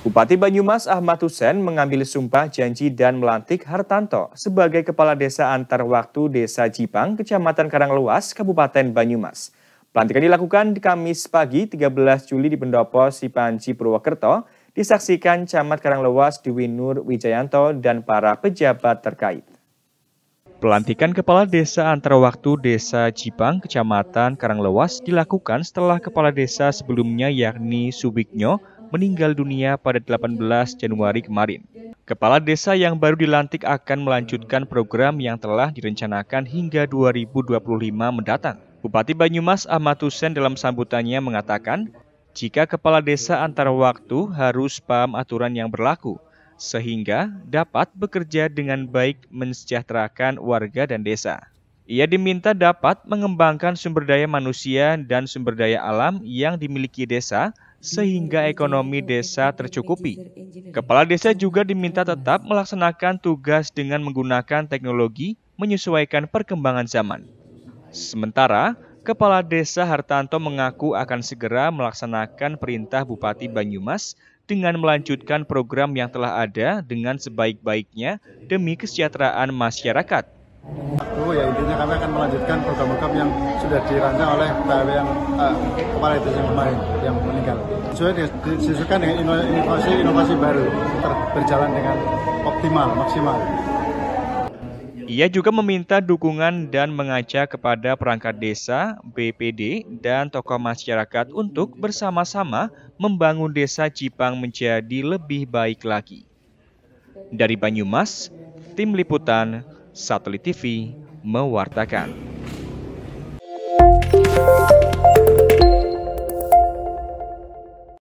Bupati Banyumas Ahmad Hussein mengambil sumpah janji dan melantik Hartanto sebagai Kepala Desa Antar Waktu Desa Jipang, Kecamatan Karangluas, Kabupaten Banyumas. Pelantikan dilakukan di Kamis pagi 13 Juli di Pendopo Sipanci Purwokerto, disaksikan Camat Karangluas Dewi Nur Wijayanto dan para pejabat terkait. Pelantikan Kepala Desa antarwaktu Waktu Desa Jipang, Kecamatan Karanglewas dilakukan setelah Kepala Desa sebelumnya yakni Subiknyo meninggal dunia pada 18 Januari kemarin. Kepala desa yang baru dilantik akan melanjutkan program yang telah direncanakan hingga 2025 mendatang. Bupati Banyumas Ahmad Hussein dalam sambutannya mengatakan, jika kepala desa antar waktu harus paham aturan yang berlaku, sehingga dapat bekerja dengan baik mensejahterakan warga dan desa. Ia diminta dapat mengembangkan sumber daya manusia dan sumber daya alam yang dimiliki desa sehingga ekonomi desa tercukupi. Kepala desa juga diminta tetap melaksanakan tugas dengan menggunakan teknologi menyesuaikan perkembangan zaman. Sementara, Kepala Desa Hartanto mengaku akan segera melaksanakan perintah Bupati Banyumas dengan melanjutkan program yang telah ada dengan sebaik-baiknya demi kesejahteraan masyarakat. Prabowo ya intinya kami akan melanjutkan program-program yang sudah dirancang oleh PW yang uh, kepala itu yang kemarin yang meninggal. Sesuai disesuaikan dengan inovasi-inovasi baru ter, berjalan dengan optimal maksimal. Ia juga meminta dukungan dan mengajak kepada perangkat desa, BPD, dan tokoh masyarakat untuk bersama-sama membangun desa Cipang menjadi lebih baik lagi. Dari Banyumas, Tim Liputan, Satelit TV, mewartakan.